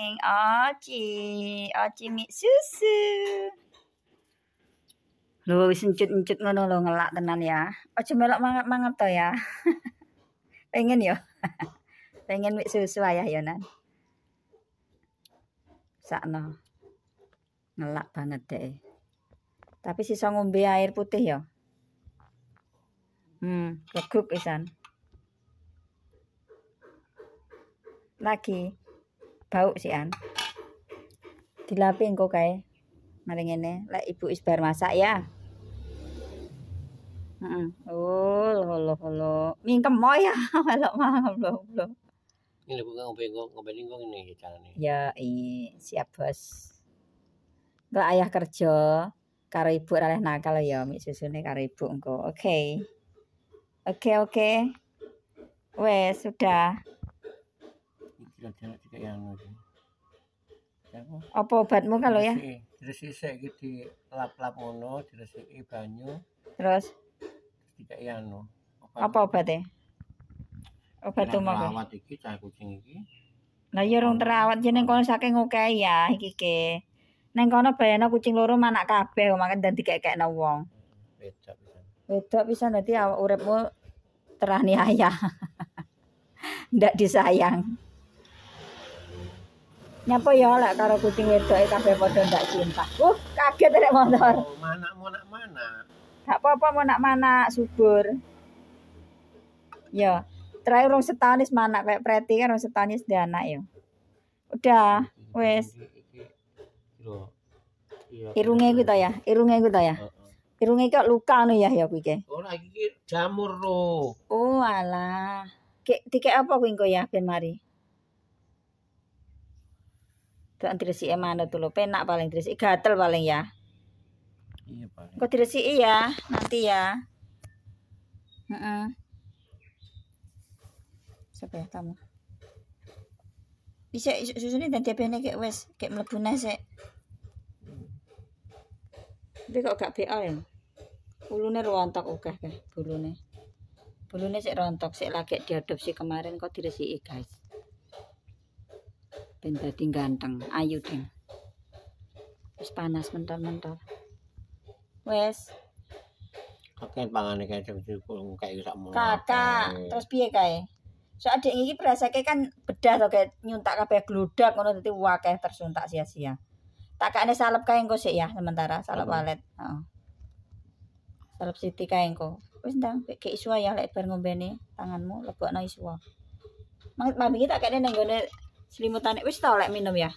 morning. Oci. Oci mi susu. Lu wis encut-encut ngono lo ngelak tenan ya. Oci melok mangat-mangat to ya. Pengen yo. Pengen mi susu ayah yo nan. Sakno. Ngelak banget deh. Tapi sisa ngombe air putih yo. Hmm, leguk isan. Lagi bau sih an dilapi engko kae mari ngene lek ibu isbar masak ya heeh uh, oh lo holo mingkem mo oh, ya kalau malam lo lo ini bukan ngopi ngopi ini ngopi ini caranya ya iya siap bos Enggak ayah kerja karo ibu raleh nakal ya susu susune karo ibu engko oke okay. oke okay, oke okay. wes sudah jalan yang apa obatmu kalau ya terus isek gitu lap-lap mono, terus banyu terus tidak yang no anu, apa obatnya obat tuh mau terawat iki cah kucing iki lah ya rung terawat jeneng kono saking oke ya iki ke neng kono bayana kucing loro mana kabeh makan dan kayak nawong, Beda bisa, Beda bisa nanti awak terani teraniaya ndak disayang Nyapa ya lek karo kucing wedoke kabeh padha ndak cinta. Uh, kaget nek motor. Oh, mau nak mana? Gak apa-apa mau nak mana subur. Ya, terakhir rong setahun wis manak kayak preti kan rong setahun wis anak ya. Udah, wes. Irunge iku to ya, irunge iku to ya. Irunge kok luka ngono ya ya kuwi ke. Ora oh, iki jamur lho. Oh alah. Kek dikek apa kuwi ya ben mari. Doan diresiki tuh lo penak paling diresiki, gatel paling ya. Iya, paling. Kok diresiki ya nanti ya. Heeh. Uh -uh. Siapa ya kamu? Bisa susu ini dan tiapnya kayak wes, kayak mlebu sih Tapi kok gak pial ya? rontok oke kan? bulunya bulunya sih rontok, sih lagi diadopsi kemarin kok sih guys ben dadi ganteng ayu ding wis panas mentol-mentol wes kakek pangane kae dipulung kae sak mulo kakak terus piye kae yang ini perasa kayak kan bedah loh kayak nyuntak kape gludak ngono wah kayak tersuntak sia-sia tak takane salep kae engko sik ya sementara salep walet salep siti kae engko wes ndang kayak iswa ya lek bar ngombene tanganmu lebokno iswa Mangit mami kita kene nang gone Selimutan wis tau minum ya?